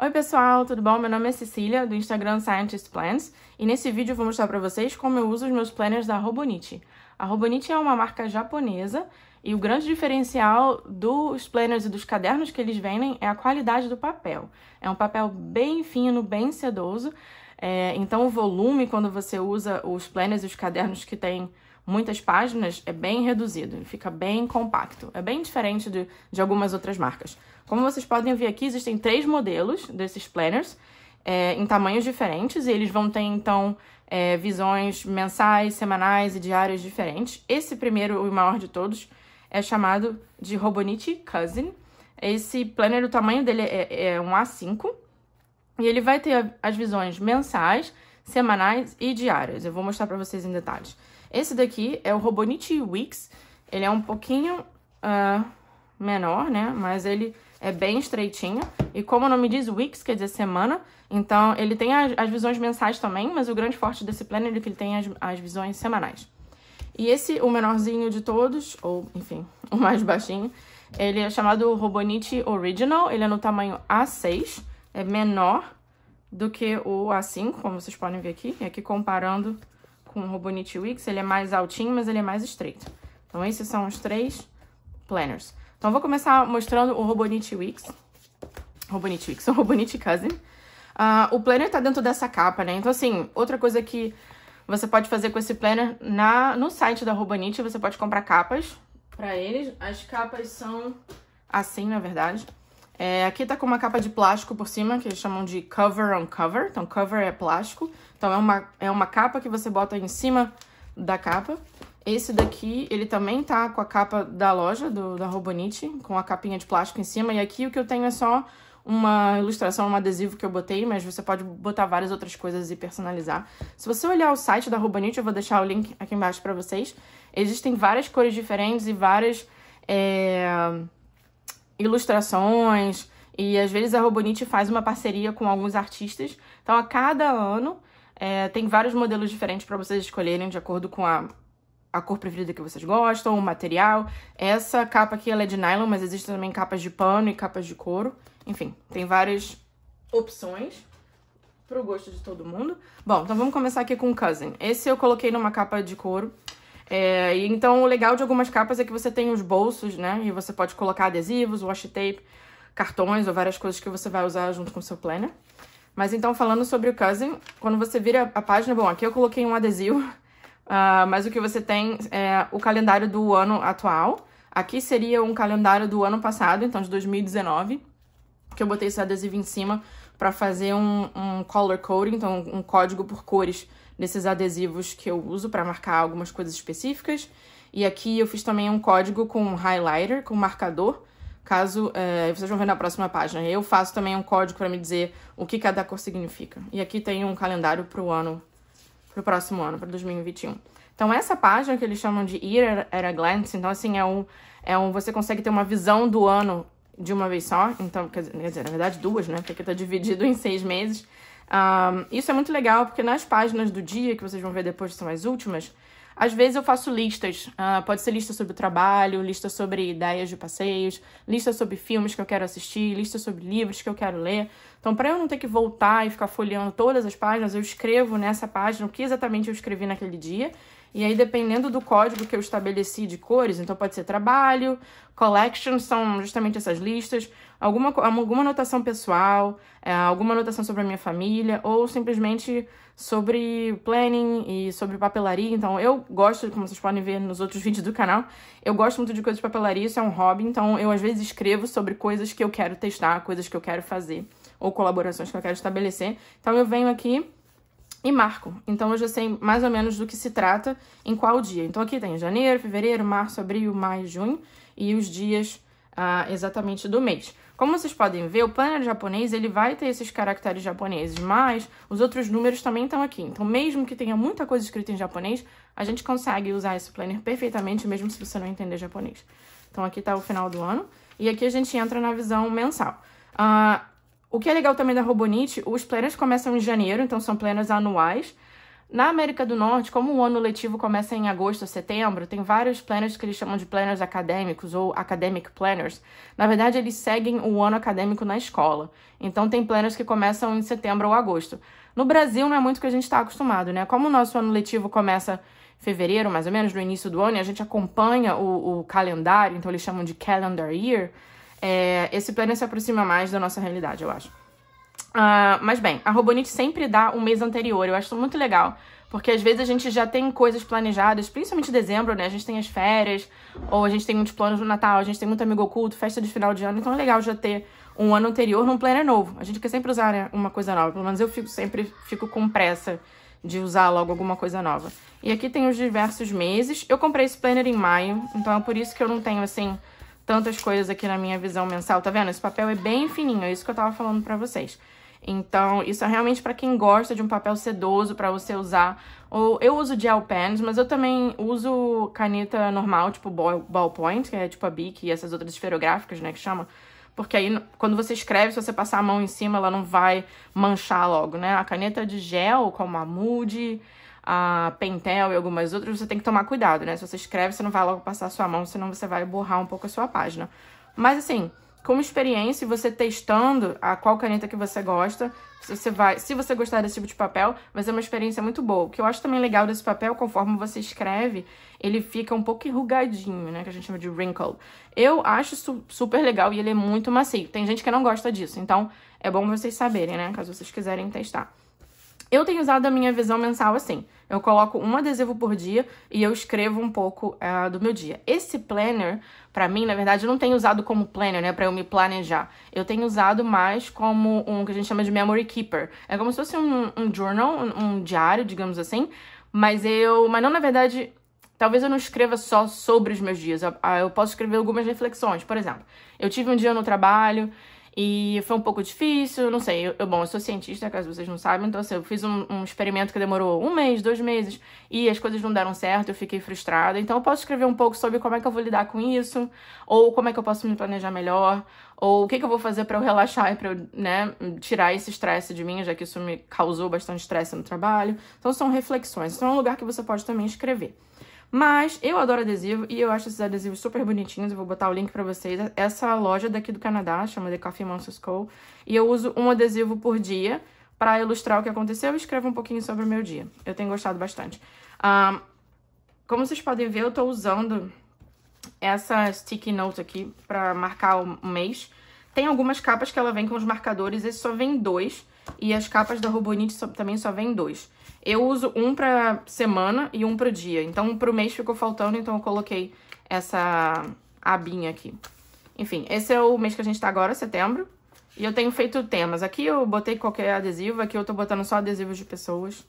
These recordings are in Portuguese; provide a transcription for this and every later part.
Oi pessoal, tudo bom? Meu nome é Cecília, do Instagram Scientist Plans, e nesse vídeo eu vou mostrar para vocês como eu uso os meus planners da Robonite. A Robonite é uma marca japonesa e o grande diferencial dos planners e dos cadernos que eles vendem é a qualidade do papel. É um papel bem fino, bem sedoso, é, então o volume, quando você usa os planners e os cadernos que tem muitas páginas, é bem reduzido, ele fica bem compacto. É bem diferente de, de algumas outras marcas. Como vocês podem ver aqui, existem três modelos desses planners, é, em tamanhos diferentes, e eles vão ter, então, é, visões mensais, semanais e diárias diferentes. Esse primeiro, o maior de todos, é chamado de Roboniti Cousin. Esse planner, o tamanho dele é, é, é um A5, e ele vai ter as visões mensais, semanais e diárias. Eu vou mostrar para vocês em detalhes. Esse daqui é o Robonite Wix. Ele é um pouquinho uh, menor, né? Mas ele é bem estreitinho. E como o nome diz, Wix quer dizer semana. Então, ele tem as, as visões mensais também, mas o grande forte desse planner é que ele tem as, as visões semanais. E esse, o menorzinho de todos, ou enfim, o mais baixinho, ele é chamado Robonite Original. Ele é no tamanho A6, é menor do que o A5, como vocês podem ver aqui. E aqui comparando com o Robonit Wix, ele é mais altinho, mas ele é mais estreito. Então, esses são os três planners. Então, vou começar mostrando o Robonit Wix. Robonit Wix, o Robonit Cousin. Uh, o planner tá dentro dessa capa, né? Então, assim, outra coisa que você pode fazer com esse planner na, no site da Robonit, você pode comprar capas para eles. As capas são assim, na verdade. É, aqui tá com uma capa de plástico por cima, que eles chamam de cover on cover. Então, cover é plástico. Então, é uma, é uma capa que você bota em cima da capa. Esse daqui, ele também tá com a capa da loja, do, da Robonite, com a capinha de plástico em cima. E aqui o que eu tenho é só uma ilustração, um adesivo que eu botei, mas você pode botar várias outras coisas e personalizar. Se você olhar o site da Robonite, eu vou deixar o link aqui embaixo para vocês. Existem várias cores diferentes e várias... É ilustrações, e às vezes a Robonite faz uma parceria com alguns artistas. Então, a cada ano, é, tem vários modelos diferentes para vocês escolherem de acordo com a, a cor preferida que vocês gostam, o material. Essa capa aqui ela é de nylon, mas existem também capas de pano e capas de couro. Enfim, tem várias opções pro gosto de todo mundo. Bom, então vamos começar aqui com o Cousin. Esse eu coloquei numa capa de couro. É, então, o legal de algumas capas é que você tem os bolsos, né? E você pode colocar adesivos, washi tape, cartões ou várias coisas que você vai usar junto com o seu planner. Mas então, falando sobre o Cousin, quando você vira a página... Bom, aqui eu coloquei um adesivo, uh, mas o que você tem é o calendário do ano atual. Aqui seria um calendário do ano passado, então de 2019, que eu botei esse adesivo em cima para fazer um, um color coding, então um código por cores desses adesivos que eu uso para marcar algumas coisas específicas. E aqui eu fiz também um código com highlighter, com marcador, caso é, vocês vão ver na próxima página. Eu faço também um código para me dizer o que cada cor significa. E aqui tem um calendário para o ano, para o próximo ano, para 2021. Então essa página que eles chamam de Year at a Glance, então assim é um, é um você consegue ter uma visão do ano de uma vez só, então quer dizer, na verdade duas, né? Porque está dividido em seis meses. Um, isso é muito legal, porque nas páginas do dia, que vocês vão ver depois, que são as últimas, às vezes eu faço listas. Uh, pode ser lista sobre o trabalho, lista sobre ideias de passeios, lista sobre filmes que eu quero assistir, lista sobre livros que eu quero ler. Então, para eu não ter que voltar e ficar folheando todas as páginas, eu escrevo nessa página o que exatamente eu escrevi naquele dia. E aí, dependendo do código que eu estabeleci de cores, então pode ser trabalho, collections são justamente essas listas alguma, alguma anotação pessoal, é, alguma anotação sobre a minha família, ou simplesmente sobre planning e sobre papelaria. Então, eu gosto, como vocês podem ver nos outros vídeos do canal, eu gosto muito de coisas de papelaria, isso é um hobby. Então, eu às vezes escrevo sobre coisas que eu quero testar, coisas que eu quero fazer, ou colaborações que eu quero estabelecer. Então, eu venho aqui e marco. Então eu já sei mais ou menos do que se trata em qual dia. Então aqui tem janeiro, fevereiro, março, abril, maio, junho e os dias uh, exatamente do mês. Como vocês podem ver, o planner japonês ele vai ter esses caracteres japoneses, mas os outros números também estão aqui. Então, mesmo que tenha muita coisa escrita em japonês, a gente consegue usar esse planner perfeitamente, mesmo se você não entender japonês. Então, aqui está o final do ano. E aqui a gente entra na visão mensal. Uh, o que é legal também da Robonite, os planners começam em janeiro, então são planners anuais. Na América do Norte, como o ano letivo começa em agosto ou setembro, tem vários planners que eles chamam de planners acadêmicos ou academic planners. Na verdade, eles seguem o ano acadêmico na escola. Então, tem planners que começam em setembro ou agosto. No Brasil, não é muito que a gente está acostumado, né? Como o nosso ano letivo começa em fevereiro, mais ou menos, no início do ano, e a gente acompanha o, o calendário, então eles chamam de calendar year, é, esse planner se aproxima mais da nossa realidade, eu acho. Uh, mas bem, a Robonite sempre dá um mês anterior, eu acho muito legal. Porque às vezes a gente já tem coisas planejadas, principalmente em dezembro, né? A gente tem as férias, ou a gente tem muitos planos no Natal, a gente tem muito amigo oculto, festa de final de ano. Então é legal já ter um ano anterior num planner novo. A gente quer sempre usar né, uma coisa nova. Pelo menos eu fico, sempre fico com pressa de usar logo alguma coisa nova. E aqui tem os diversos meses. Eu comprei esse planner em maio, então é por isso que eu não tenho, assim, tantas coisas aqui na minha visão mensal, tá vendo? Esse papel é bem fininho, é isso que eu tava falando pra vocês. Então, isso é realmente para quem gosta de um papel sedoso para você usar. Ou eu uso gel pens, mas eu também uso caneta normal, tipo ballpoint, que é tipo a Bic e essas outras esferográficas, né, que chama. Porque aí, quando você escreve, se você passar a mão em cima, ela não vai manchar logo, né? A caneta de gel, como a Moody a Pentel e algumas outras, você tem que tomar cuidado, né? Se você escreve, você não vai logo passar a sua mão, senão você vai borrar um pouco a sua página. Mas assim, como experiência, você testando a qual caneta que você gosta, você vai, se você gostar desse tipo de papel, vai ser uma experiência muito boa. O que eu acho também legal desse papel, conforme você escreve, ele fica um pouco enrugadinho, né, que a gente chama de wrinkle. Eu acho super legal e ele é muito macio. Tem gente que não gosta disso, então é bom vocês saberem, né, caso vocês quiserem testar. Eu tenho usado a minha visão mensal assim. Eu coloco um adesivo por dia e eu escrevo um pouco uh, do meu dia. Esse planner, para mim, na verdade, eu não tenho usado como planner, né, para eu me planejar. Eu tenho usado mais como um que a gente chama de memory keeper. É como se fosse um, um journal, um, um diário, digamos assim. Mas eu, mas não na verdade, Talvez eu não escreva só sobre os meus dias, eu ah, posso escrever algumas reflexões. Por exemplo, eu tive um dia no trabalho e foi um pouco difícil, não sei. Eu, bom, eu sou cientista, caso vocês não saibam, então assim, eu fiz um, um, experimento que demorou um mês, dois meses, e as coisas não deram certo, eu fiquei frustrada. Então eu posso escrever um pouco sobre como é que eu vou lidar com isso, ou como é que eu posso me planejar melhor, ou o que, que eu vou fazer para eu relaxar e pra eu, né, tirar esse estresse de mim, já que isso me causou bastante estresse no trabalho. Então são reflexões. Então é um lugar que você pode também escrever. Mas eu adoro adesivo e eu acho esses adesivos super bonitinhos. Eu vou botar o link pra vocês. Essa loja daqui do Canadá chama The Coffee Monsters Co. E eu uso um adesivo por dia pra ilustrar o que aconteceu e escrevo um pouquinho sobre o meu dia. Eu tenho gostado bastante. Um, como vocês podem ver, eu tô usando essa sticky note aqui pra marcar o mês. Tem algumas capas que ela vem com os marcadores. Esse só vem dois. E as capas da Robonit também só vem dois. Eu uso um pra semana e um pro dia. Então, pro mês ficou faltando, então eu coloquei essa abinha aqui. Enfim, esse é o mês que a gente tá agora, setembro. E eu tenho feito temas. Aqui eu botei qualquer adesivo, aqui eu tô botando só adesivos de pessoas.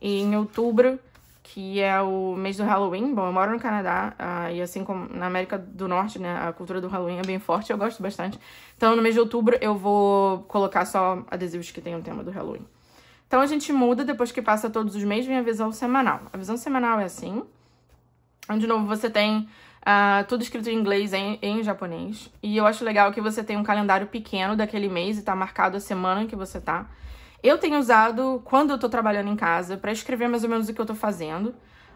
E em outubro que é o mês do Halloween. Bom, eu moro no Canadá uh, e assim como na América do Norte, né, a cultura do Halloween é bem forte, eu gosto bastante. Então no mês de outubro eu vou colocar só adesivos que tenham o tema do Halloween. Então a gente muda, depois que passa todos os meses, vem a visão semanal. A visão semanal é assim, onde de novo você tem uh, tudo escrito em inglês e em, em japonês. E eu acho legal que você tem um calendário pequeno daquele mês e tá marcado a semana que você tá. Eu tenho usado quando eu tô trabalhando em casa para escrever mais ou menos o que eu tô fazendo,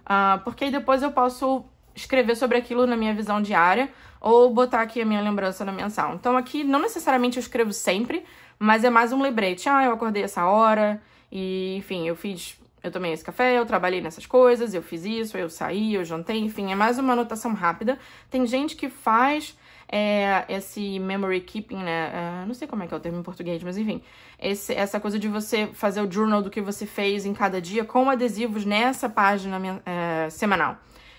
uh, porque aí depois eu posso escrever sobre aquilo na minha visão diária ou botar aqui a minha lembrança na mensal. Então aqui não necessariamente eu escrevo sempre, mas é mais um lembrete. Ah, eu acordei essa hora e, enfim, eu fiz, eu tomei esse café, eu trabalhei nessas coisas, eu fiz isso, eu saí, eu jantei, enfim, é mais uma anotação rápida. Tem gente que faz é, esse memory keeping, né? É, não sei como é que é o termo em português, mas enfim. Esse, essa coisa de você fazer o journal do que você fez em cada dia com adesivos nessa página é, semanal.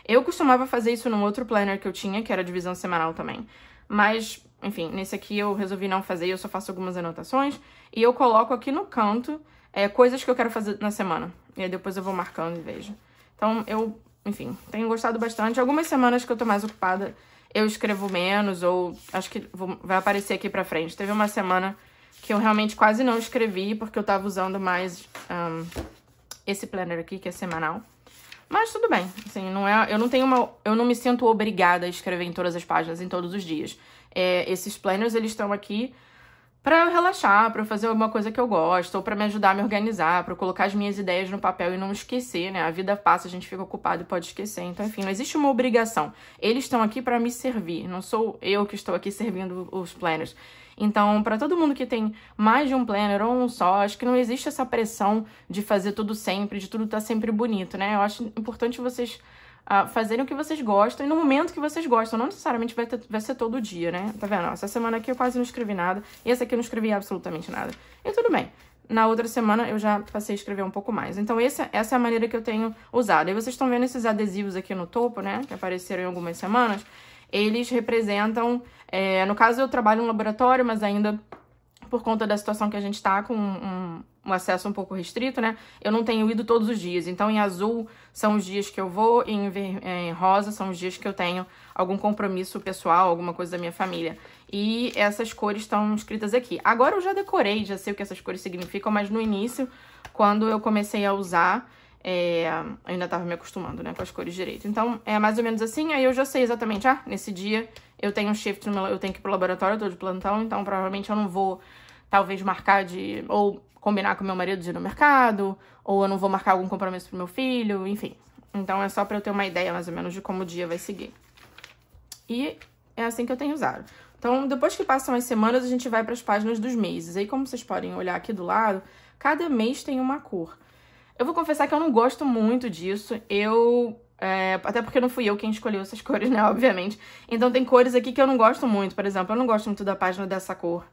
Eu costumava fazer isso num outro planner que eu tinha, que era divisão semanal também. Mas, enfim, nesse aqui eu resolvi não fazer, eu só faço algumas anotações. E eu coloco aqui no canto é, coisas que eu quero fazer na semana. E aí depois eu vou marcando e vejo. Então, eu, enfim, tenho gostado bastante. Algumas semanas que eu tô mais ocupada eu escrevo menos, ou acho que vou, vai aparecer aqui pra frente. Teve uma semana que eu realmente quase não escrevi, porque eu tava usando mais um, esse planner aqui, que é semanal. Mas tudo bem, assim, não é, eu não tenho uma, eu não me sinto obrigada a escrever em todas as páginas, em todos os dias. É, esses planners, eles estão aqui para eu relaxar, para fazer alguma coisa que eu gosto, ou para me ajudar a me organizar, para colocar as minhas ideias no papel e não esquecer, né? A vida passa, a gente fica ocupado e pode esquecer. Então, enfim, não existe uma obrigação. Eles estão aqui para me servir, não sou eu que estou aqui servindo os planners. Então, para todo mundo que tem mais de um planner ou um só, acho que não existe essa pressão de fazer tudo sempre, de tudo estar tá sempre bonito, né? Eu acho importante vocês a fazerem o que vocês gostam e no momento que vocês gostam. Não necessariamente vai, ter, vai ser todo dia, né? Tá vendo? Essa semana aqui eu quase não escrevi nada. E essa aqui eu não escrevi absolutamente nada. E tudo bem. Na outra semana eu já passei a escrever um pouco mais. Então essa é a maneira que eu tenho usado. E vocês estão vendo esses adesivos aqui no topo, né? Que apareceram em algumas semanas. Eles representam... É, no caso eu trabalho em um laboratório, mas ainda por conta da situação que a gente está com um, um, acesso um pouco restrito, né? Eu não tenho ido todos os dias. Então, em azul são os dias que eu vou, e em, é, em rosa são os dias que eu tenho algum compromisso pessoal, alguma coisa da minha família. E essas cores estão escritas aqui. Agora eu já decorei, já sei o que essas cores significam, mas no início, quando eu comecei a usar, é, ainda estava me acostumando, né, com as cores direito. Então, é mais ou menos assim, aí eu já sei exatamente, ah, nesse dia eu tenho um shift, no meu, eu tenho que ir pro laboratório, eu tô de plantão, então provavelmente eu não vou, talvez, marcar de. ou combinar com meu marido de ir no mercado, ou eu não vou marcar algum compromisso pro meu filho, enfim. Então é só pra eu ter uma ideia mais ou menos de como o dia vai seguir. E é assim que eu tenho usado. Então, depois que passam as semanas, a gente vai para as páginas dos meses. Aí, como vocês podem olhar aqui do lado, cada mês tem uma cor. Eu vou confessar que eu não gosto muito disso. Eu é, até porque não fui eu quem escolheu essas cores, né? Obviamente. Então tem cores aqui que eu não gosto muito, por exemplo. Eu não gosto muito da página dessa cor.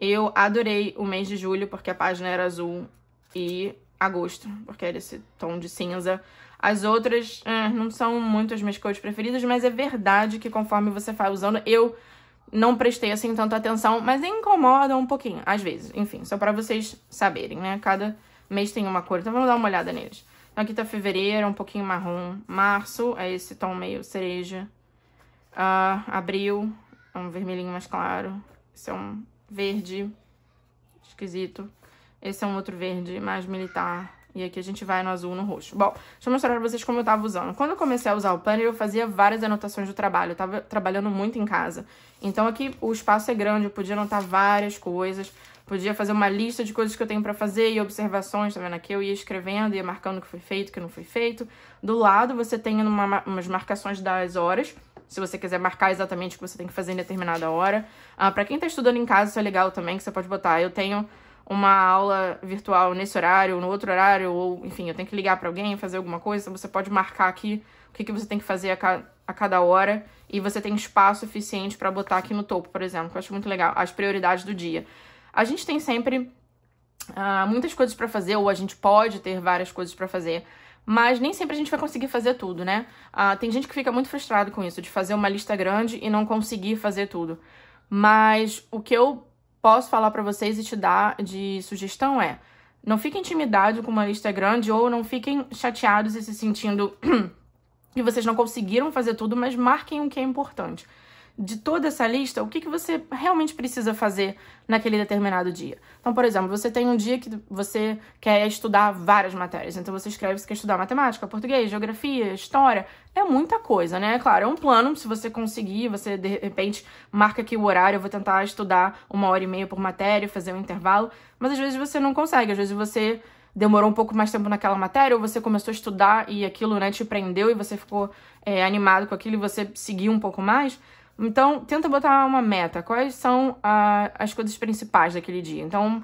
Eu adorei o mês de julho, porque a página era azul. E agosto, porque era esse tom de cinza. As outras é, não são muito as minhas cores preferidas, mas é verdade que conforme você vai usando, eu não prestei assim tanta atenção, mas incomoda um pouquinho, às vezes. Enfim, só para vocês saberem, né? Cada mês tem uma cor, então vamos dar uma olhada neles. Aqui tá fevereiro, um pouquinho marrom. Março é esse tom meio cereja. Uh, abril é um vermelhinho mais claro. Esse é um verde esquisito. Esse é um outro verde mais militar. E aqui a gente vai no azul no roxo. Bom, deixa eu mostrar pra vocês como eu tava usando. Quando eu comecei a usar o planner, eu fazia várias anotações do trabalho. Eu tava trabalhando muito em casa. Então aqui o espaço é grande, eu podia anotar várias coisas. Podia fazer uma lista de coisas que eu tenho para fazer e observações, tá vendo aqui? Eu ia escrevendo, ia marcando o que foi feito, o que não foi feito. Do lado, você tem uma, umas marcações das horas, se você quiser marcar exatamente o que você tem que fazer em determinada hora. Ah, para quem tá estudando em casa, isso é legal também, que você pode botar. Eu tenho uma aula virtual nesse horário, no outro horário, ou enfim, eu tenho que ligar para alguém, fazer alguma coisa, então, você pode marcar aqui o que, que você tem que fazer a, ca a cada hora e você tem espaço suficiente para botar aqui no topo, por exemplo, que eu acho muito legal, as prioridades do dia a gente tem sempre ah, muitas coisas para fazer, ou a gente pode ter várias coisas para fazer, mas nem sempre a gente vai conseguir fazer tudo, né? Ah, tem gente que fica muito frustrado com isso, de fazer uma lista grande e não conseguir fazer tudo. Mas o que eu posso falar para vocês e te dar de sugestão é: não fiquem intimidados com uma lista grande ou não fiquem chateados e se sentindo que vocês não conseguiram fazer tudo, mas marquem o que é importante de toda essa lista o que, que você realmente precisa fazer naquele determinado dia. Então, por exemplo, você tem um dia que você quer estudar várias matérias. Então, você escreve se quer estudar matemática, português, geografia, história. É muita coisa, né? Claro, é um plano. Se você conseguir, você de repente marca aqui o horário. Eu vou tentar estudar uma hora e meia por matéria, fazer um intervalo. Mas às vezes você não consegue. Às vezes você demorou um pouco mais tempo naquela matéria, ou você começou a estudar e aquilo né, te prendeu e você ficou é, animado com aquilo e você seguiu um pouco mais. Então, tenta botar uma meta. Quais são a, as coisas principais daquele dia? Então,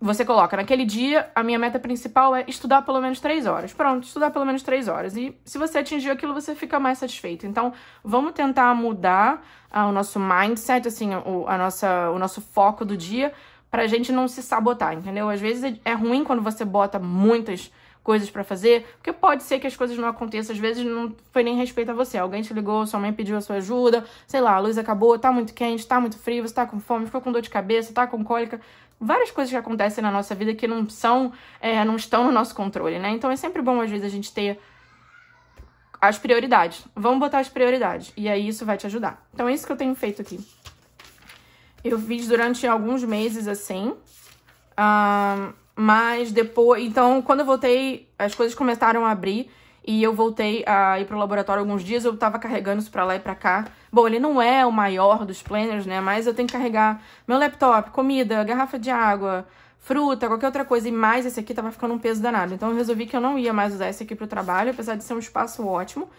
você coloca, naquele dia, a minha meta principal é estudar pelo menos três horas. Pronto, estudar pelo menos três horas. E se você atingir aquilo, você fica mais satisfeito. Então, vamos tentar mudar ah, o nosso mindset, assim, o, a nossa, o nosso foco do dia, pra gente não se sabotar, entendeu? Às vezes é, é ruim quando você bota muitas coisas para fazer, porque pode ser que as coisas não aconteçam, às vezes não foi nem respeito a você. Alguém te ligou, sua mãe pediu a sua ajuda, sei lá, a luz acabou, tá muito quente, tá muito frio, você tá com fome, ficou com dor de cabeça, tá com cólica. Várias coisas que acontecem na nossa vida que não são, é, não estão no nosso controle, né? Então é sempre bom, às vezes, a gente ter as prioridades. Vamos botar as prioridades. E aí isso vai te ajudar. Então é isso que eu tenho feito aqui. Eu fiz durante alguns meses assim. Mas depois. Então, quando eu voltei, as coisas começaram a abrir. E eu voltei a ir pro laboratório alguns dias, eu tava carregando isso pra lá e pra cá. Bom, ele não é o maior dos planners, né? Mas eu tenho que carregar meu laptop, comida, garrafa de água, fruta, qualquer outra coisa. E mais esse aqui tava ficando um peso danado. Então eu resolvi que eu não ia mais usar esse aqui pro trabalho, apesar de ser um espaço ótimo.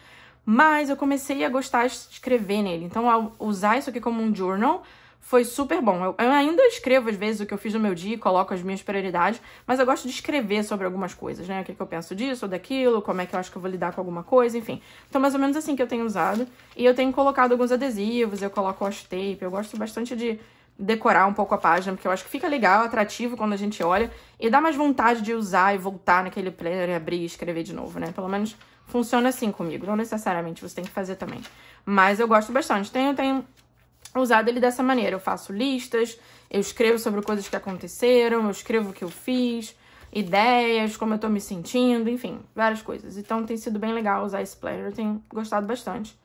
Mas eu comecei a gostar de escrever nele. Então, ao usar isso aqui como um journal, foi super bom. Eu, eu, ainda escrevo, às vezes, o que eu fiz no meu dia e coloco as minhas prioridades, mas eu gosto de escrever sobre algumas coisas, né? O que, que eu penso disso ou daquilo, como é que eu acho que eu vou lidar com alguma coisa, enfim. Então, mais ou menos assim que eu tenho usado. E eu tenho colocado alguns adesivos, eu coloco wash tape, eu gosto bastante de decorar um pouco a página, porque eu acho que fica legal, atrativo quando a gente olha e dá mais vontade de usar e voltar naquele planner e abrir e escrever de novo, né? Pelo menos funciona assim comigo. Não necessariamente você tem que fazer também. Mas eu gosto bastante. Tenho, tenho usado ele dessa maneira. Eu faço listas, eu escrevo sobre coisas que aconteceram, eu escrevo o que eu fiz, ideias, como eu tô me sentindo, enfim, várias coisas. Então tem sido bem legal usar esse planner, eu tenho gostado bastante.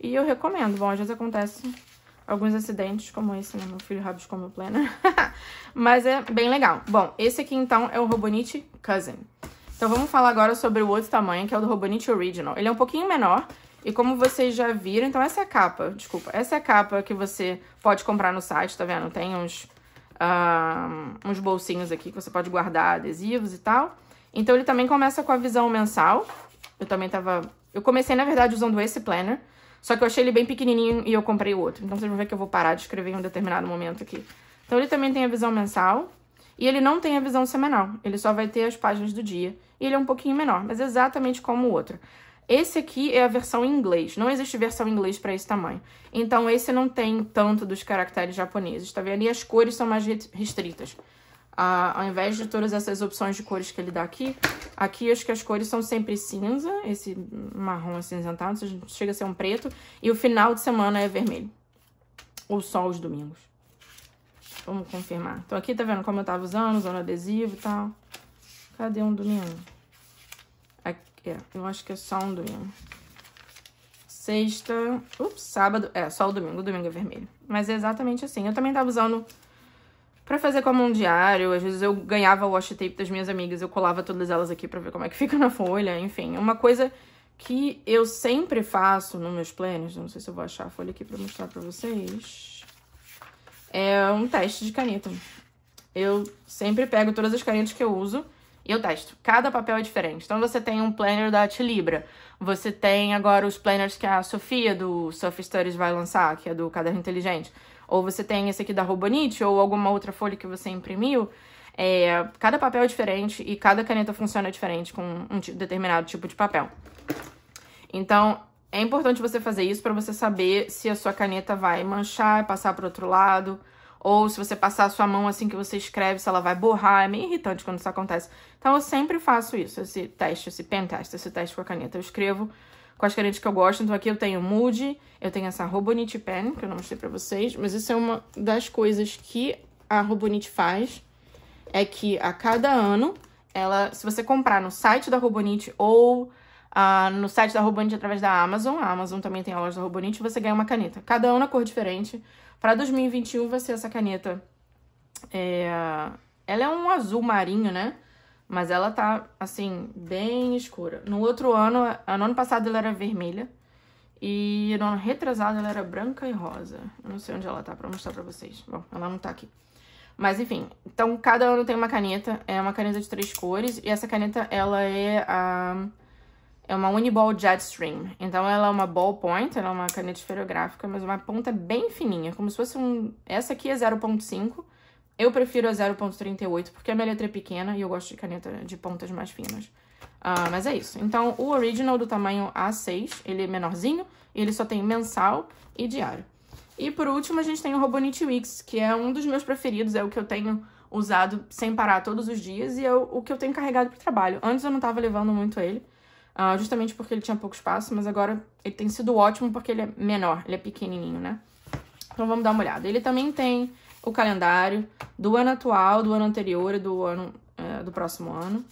E eu recomendo. Bom, às vezes acontece alguns acidentes como esse, né? Meu filho rabiscou meu planner. Mas é bem legal. Bom, esse aqui então é o Robonite Cousin. Então vamos falar agora sobre o outro tamanho, que é o do Robonite Original. Ele é um pouquinho menor, e como vocês já viram, então essa é a capa, desculpa, essa é a capa que você pode comprar no site, tá vendo? Tem uns, uh, uns bolsinhos aqui que você pode guardar adesivos e tal. Então ele também começa com a visão mensal. Eu também tava... Eu comecei, na verdade, usando esse planner, só que eu achei ele bem pequenininho e eu comprei o outro. Então vocês vão ver que eu vou parar de escrever em um determinado momento aqui. Então ele também tem a visão mensal e ele não tem a visão semanal. Ele só vai ter as páginas do dia e ele é um pouquinho menor, mas é exatamente como o outro. Esse aqui é a versão em inglês, não existe versão em inglês para esse tamanho. Então esse não tem tanto dos caracteres japoneses, tá vendo? E as cores são mais restritas. Ah, ao invés de todas essas opções de cores que ele dá aqui, aqui acho que as cores são sempre cinza, esse marrom acinzentado, é chega a ser um preto, e o final de semana é vermelho. Ou só os domingos. Vamos confirmar. Então aqui tá vendo como eu tava usando, usando adesivo e tal. Cadê um domingo? É, eu acho que é só um domingo. Sexta. Ups, sábado. É, só o domingo. O domingo é vermelho. Mas é exatamente assim. Eu também tava usando pra fazer como um diário. Às vezes eu ganhava washi tape das minhas amigas. Eu colava todas elas aqui pra ver como é que fica na folha. Enfim, uma coisa que eu sempre faço nos meus planos. Não sei se eu vou achar a folha aqui pra mostrar pra vocês. É um teste de caneta. Eu sempre pego todas as canetas que eu uso eu testo. Cada papel é diferente. Então você tem um planner da Tilibra. Você tem agora os planners que a Sofia do Surf Stories vai lançar, que é do Caderno Inteligente. Ou você tem esse aqui da Robonite, ou alguma outra folha que você imprimiu. É, cada papel é diferente e cada caneta funciona diferente com um determinado tipo de papel. Então, é importante você fazer isso para você saber se a sua caneta vai manchar, passar para outro lado, ou se você passar a sua mão assim que você escreve, se ela vai borrar. É meio irritante quando isso acontece. Então eu sempre faço isso, esse teste, esse pen test, esse teste com a caneta. Eu escrevo com as canetas que eu gosto. Então aqui eu tenho Moody, eu tenho essa Robonite Pen, que eu não mostrei pra vocês. Mas isso é uma das coisas que a Robonite faz. É que a cada ano, ela, se você comprar no site da Robonite ou... Uh, no site da Robonite através da Amazon. A Amazon também tem a loja da Robonite, Você ganha uma caneta. Cada uma na cor é diferente. Para 2021 vai ser essa caneta. É... Ela é um azul marinho, né? Mas ela tá, assim, bem escura. No outro ano, no ano passado ela era vermelha. E no ano retrasado ela era branca e rosa. Eu não sei onde ela tá pra mostrar pra vocês. Bom, ela não tá aqui. Mas enfim, então cada ano tem uma caneta. É uma caneta de três cores. E essa caneta, ela é a... É uma Uniball Jetstream. Então, ela é uma ballpoint, ela é uma caneta esferográfica, mas uma ponta bem fininha, como se fosse um... Essa aqui é 0.5. Eu prefiro a 0.38, porque a minha letra é pequena e eu gosto de caneta de pontas mais finas. Uh, mas é isso. Então, o original do tamanho A6, ele é menorzinho, ele só tem mensal e diário. E por último, a gente tem o Robonit Wix, que é um dos meus preferidos, é o que eu tenho usado sem parar todos os dias e é o que eu tenho carregado para o trabalho. Antes eu não estava levando muito ele, Uh, justamente porque ele tinha pouco espaço, mas agora ele tem sido ótimo porque ele é menor, ele é pequenininho, né? Então vamos dar uma olhada. Ele também tem o calendário do ano atual, do ano anterior e do ano uh, do próximo ano.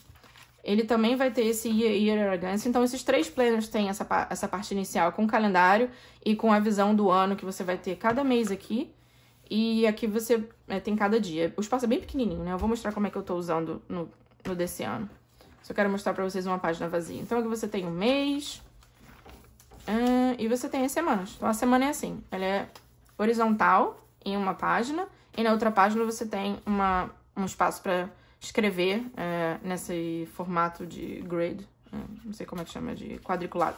Ele também vai ter esse Year, year Arrogance. Então, esses três planners têm essa, essa parte inicial com o calendário e com a visão do ano que você vai ter cada mês aqui. E aqui você é, tem cada dia. O espaço é bem pequenininho, né? Eu vou mostrar como é que eu tô usando no, no desse ano. Só quero mostrar pra vocês uma página vazia. Então, aqui você tem o um mês hum, e você tem as semanas. Então, a semana é assim, ela é horizontal em uma página e na outra página você tem uma, um espaço para escrever é, nesse formato de grade, eh, não sei como é que chama, de quadriculado.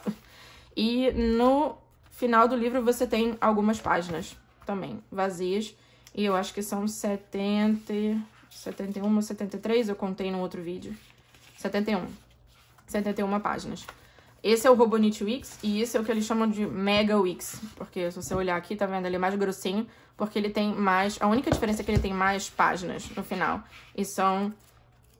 E no final do livro você tem algumas páginas também vazias. E eu acho que são 70, 71 ou 73, eu contei no outro vídeo. 71. 71 páginas. Esse é o Robonit Wix e esse é o que eles chamam de Mega Wix. Porque se você olhar aqui, tá vendo? Ele é mais grossinho, porque ele tem mais... A única diferença é que ele tem mais páginas no final. E são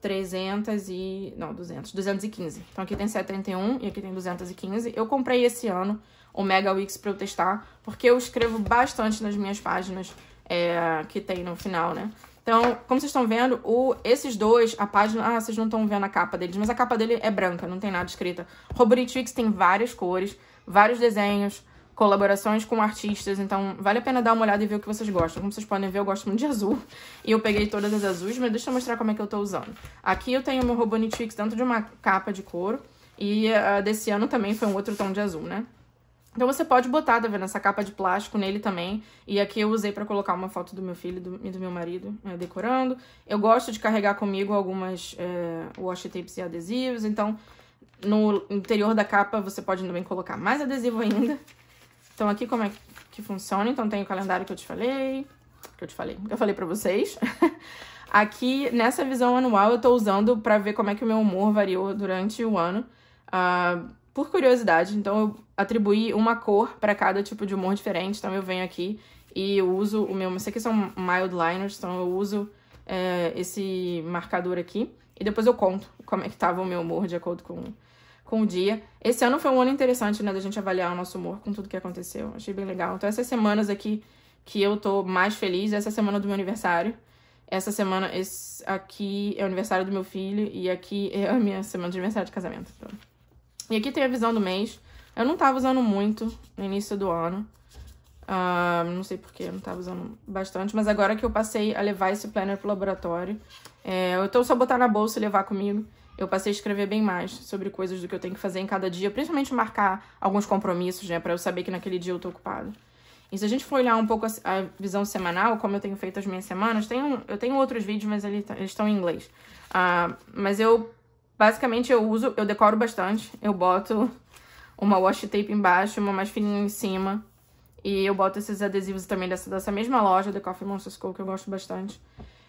300 e... não, 200, 215. Então aqui tem 71 e aqui tem 215. Eu comprei esse ano o Mega Wix pra eu testar, porque eu escrevo bastante nas minhas páginas é, que tem no final, né? Então, como vocês estão vendo, o, esses dois, a página... Ah, vocês não estão vendo a capa deles, mas a capa dele é branca, não tem nada escrita. Robotitrix tem várias cores, vários desenhos, colaborações com artistas, então vale a pena dar uma olhada e ver o que vocês gostam. Como vocês podem ver, eu gosto muito de azul, e eu peguei todas as azuis, mas deixa eu mostrar como é que eu tô usando. Aqui eu tenho meu Robotitrix dentro de uma capa de couro, e uh, desse ano também foi um outro tom de azul, né? Então você pode botar, tá vendo, essa capa de plástico nele também. E aqui eu usei para colocar uma foto do meu filho e do meu marido né, decorando. Eu gosto de carregar comigo algumas é, washi tapes e adesivos, então no interior da capa você pode também colocar mais adesivo ainda. Então aqui como é que funciona, então tem o calendário que eu te falei, que eu te falei, eu falei pra vocês. aqui, nessa visão anual, eu tô usando pra ver como é que o meu humor variou durante o ano, uh, por curiosidade. Então eu atribuir uma cor para cada tipo de humor diferente. Então eu venho aqui e eu uso o meu... Isso aqui são mild liners, então eu uso é, esse marcador aqui. E depois eu conto como é que estava o meu humor de acordo com, com o dia. Esse ano foi um ano interessante, né, da gente avaliar o nosso humor com tudo que aconteceu. Achei bem legal. Então essas semanas aqui que eu tô mais feliz, essa semana do meu aniversário. Essa semana, esse aqui é o aniversário do meu filho e aqui é a minha semana de aniversário de casamento. Então. E aqui tem a visão do mês. Eu não tava usando muito no início do ano. Uh, não sei porquê, eu não tava usando bastante. Mas agora que eu passei a levar esse planner pro laboratório, é, eu tô só botar na bolsa e levar comigo. Eu passei a escrever bem mais sobre coisas do que eu tenho que fazer em cada dia, principalmente marcar alguns compromissos, né? Pra eu saber que naquele dia eu tô ocupada. E se a gente for olhar um pouco a, a visão semanal, como eu tenho feito as minhas semanas, eu tenho outros vídeos, mas tá, eles estão em inglês. Uh, mas eu, basicamente, eu uso, eu decoro bastante, eu boto uma washi tape embaixo, uma mais fininha em cima. E eu boto esses adesivos também dessa, dessa mesma loja, The Coffee Monsters Co., que eu gosto bastante.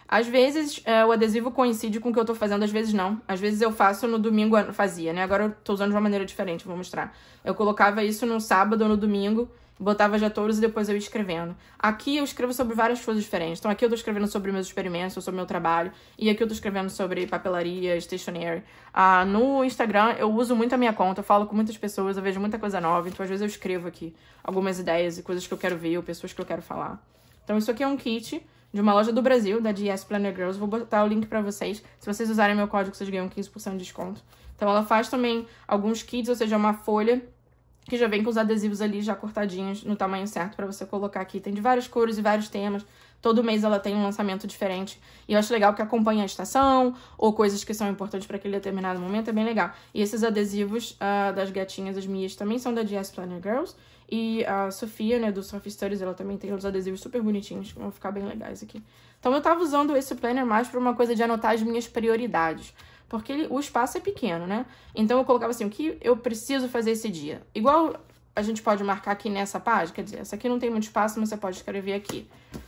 Às vezes é, o adesivo coincide com o que eu tô fazendo, às vezes não. Às vezes eu faço no domingo, fazia, né? Agora eu tô usando de uma maneira diferente, vou mostrar. Eu colocava isso no sábado ou no domingo botava já todos e depois eu ia escrevendo. Aqui eu escrevo sobre várias coisas diferentes. Então aqui eu tô escrevendo sobre meus experimentos, sobre meu trabalho, e aqui eu tô escrevendo sobre papelaria, stationery. Ah, no Instagram eu uso muito a minha conta, eu falo com muitas pessoas, eu vejo muita coisa nova, então às vezes eu escrevo aqui algumas ideias e coisas que eu quero ver ou pessoas que eu quero falar. Então isso aqui é um kit de uma loja do Brasil, da DS Planner Girls. Vou botar o link para vocês. Se vocês usarem meu código, vocês ganham 15% de desconto. Então ela faz também alguns kits, ou seja, uma folha que já vem com os adesivos ali já cortadinhos no tamanho certo para você colocar aqui. Tem de várias cores e vários temas. Todo mês ela tem um lançamento diferente. E eu acho legal que acompanha a estação ou coisas que são importantes para aquele determinado momento. É bem legal. E esses adesivos uh, das gatinhas, as minhas, também são da GS Planner Girls. E a Sofia, né, do Soft Stories, ela também tem uns adesivos super bonitinhos que vão ficar bem legais aqui. Então eu tava usando esse planner mais para uma coisa de anotar as minhas prioridades porque ele, o espaço é pequeno, né? Então eu colocava assim, o que eu preciso fazer esse dia? Igual a gente pode marcar aqui nessa página, quer dizer, essa aqui não tem muito espaço, mas você pode escrever aqui.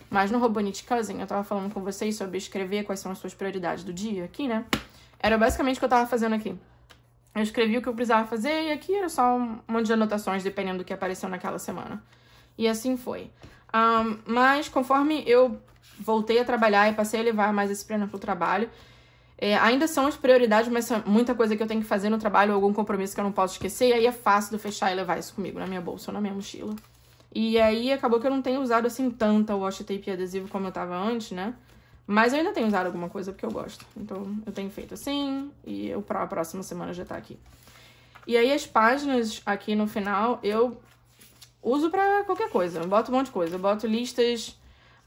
Mas no Robonite Cousin, eu tava falando com vocês sobre escrever quais são as suas prioridades do dia aqui, né? Era basicamente o que eu tava fazendo aqui. Eu escrevi o que eu precisava fazer e aqui era só um monte de anotações, dependendo do que apareceu naquela semana. E assim foi. Um, mas conforme eu voltei a trabalhar e passei a levar mais esse plano para o trabalho, é, ainda são as prioridades, mas são muita coisa que eu tenho que fazer no trabalho, algum compromisso que eu não posso esquecer, e aí é fácil de fechar e levar isso comigo na minha bolsa ou na minha mochila. E aí acabou que eu não tenho usado assim tanta wash tape e adesivo como eu tava antes, né? Mas eu ainda tenho usado alguma coisa porque eu gosto. Então eu tenho feito assim, e eu, a próxima semana já tá aqui. E aí as páginas aqui no final eu uso pra qualquer coisa. Eu boto um monte de coisa. Eu boto listas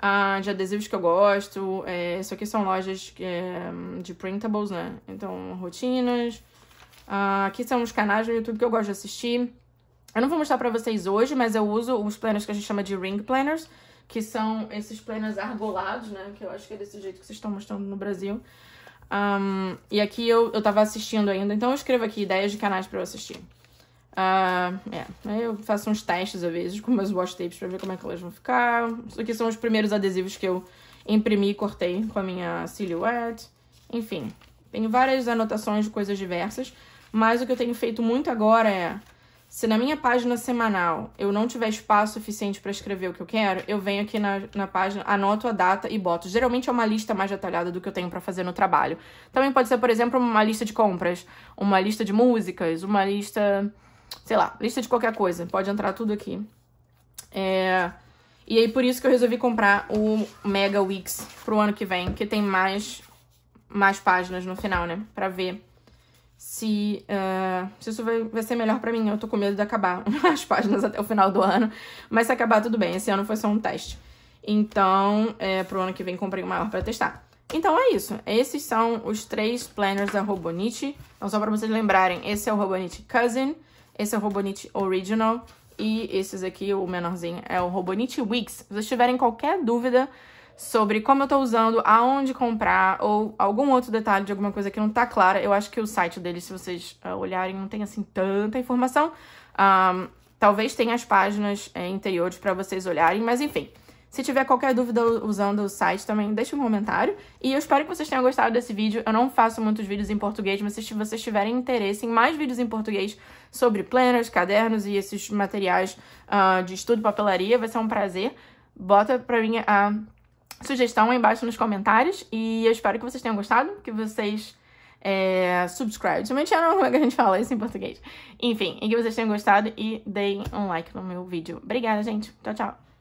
ah, de adesivos que eu gosto. É, isso aqui são lojas é, de printables, né? Então, rotinas. Ah, aqui são os canais do YouTube que eu gosto de assistir. Eu não vou mostrar pra vocês hoje, mas eu uso os planners que a gente chama de ring planners, que são esses planners argolados, né? Que eu acho que é desse jeito que vocês estão mostrando no Brasil. Um, e aqui eu, eu tava assistindo ainda, então eu escrevo aqui ideias de canais pra eu assistir. Uh, Eu faço uns testes às vezes com meus wash tapes pra ver como é que elas vão ficar. Isso aqui são os primeiros adesivos que eu imprimi e cortei com a minha silhouette. Enfim, tenho várias anotações de coisas diversas. Mas o que eu tenho feito muito agora é: se na minha página semanal eu não tiver espaço suficiente para escrever o que eu quero, eu venho aqui na, na página, anoto a data e boto. Geralmente é uma lista mais detalhada do que eu tenho para fazer no trabalho. Também pode ser, por exemplo, uma lista de compras, uma lista de músicas, uma lista sei lá, lista de qualquer coisa. Pode entrar tudo aqui. É... E aí, por isso que eu resolvi comprar o Mega Wix pro ano que vem, que tem mais, mais páginas no final, né? Pra ver se, uh, se isso vai, vai, ser melhor pra mim. Eu tô com medo de acabar as páginas até o final do ano. Mas se acabar, tudo bem. Esse ano foi só um teste. Então, é, pro ano que vem, comprei o maior pra testar. Então é isso. Esses são os três planners da Robonite. Então, só pra vocês lembrarem, esse é o Robonite Cousin. Esse é o Robonit Original. E esses aqui, o menorzinho, é o Robonit Wix. Se vocês tiverem qualquer dúvida sobre como eu tô usando, aonde comprar ou algum outro detalhe de alguma coisa que não tá clara, eu acho que o site deles, se vocês uh, olharem, não tem assim tanta informação. Um, talvez tenha as páginas é, interiores para vocês olharem, mas enfim. Se tiver qualquer dúvida usando o site também, deixa um comentário. E eu espero que vocês tenham gostado desse vídeo. Eu não faço muitos vídeos em português, mas se vocês tiverem interesse em mais vídeos em português sobre planners, cadernos e esses materiais uh, de estudo e papelaria, vai ser um prazer. Bota pra mim a sugestão aí embaixo nos comentários. E eu espero que vocês tenham gostado, que vocês é, subscribe. Também channel, como é que a gente fala isso em português. Enfim, e que vocês tenham gostado e deem um like no meu vídeo. Obrigada, gente. Tchau, tchau.